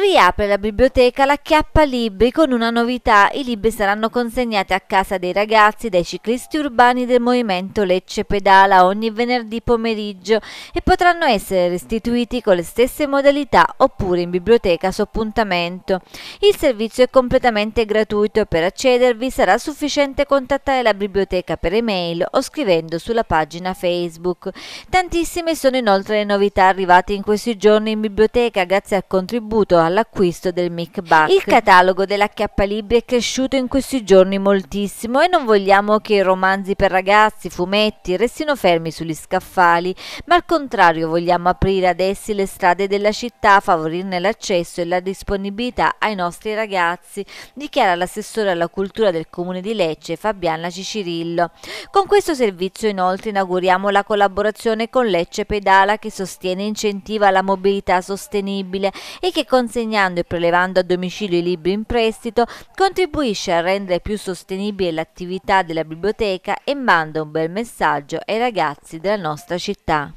Riapre la biblioteca la Chiappa Libri con una novità, i libri saranno consegnati a casa dei ragazzi dai ciclisti urbani del movimento Lecce Pedala ogni venerdì pomeriggio e potranno essere restituiti con le stesse modalità oppure in biblioteca su appuntamento. Il servizio è completamente gratuito e per accedervi sarà sufficiente contattare la biblioteca per email o scrivendo sulla pagina Facebook. Tantissime sono inoltre le novità arrivate in questi giorni in biblioteca grazie al contributo all'acquisto del Buck. Il catalogo della Libri è cresciuto in questi giorni moltissimo e non vogliamo che i romanzi per ragazzi, fumetti restino fermi sugli scaffali, ma al contrario vogliamo aprire ad essi le strade della città, favorirne l'accesso e la disponibilità ai nostri ragazzi, dichiara l'assessore alla cultura del comune di Lecce Fabiana Cicirillo. Con questo servizio inoltre inauguriamo la collaborazione con Lecce Pedala che sostiene e incentiva la mobilità sostenibile e che consente consegnando e prelevando a domicilio i libri in prestito, contribuisce a rendere più sostenibile l'attività della biblioteca e manda un bel messaggio ai ragazzi della nostra città.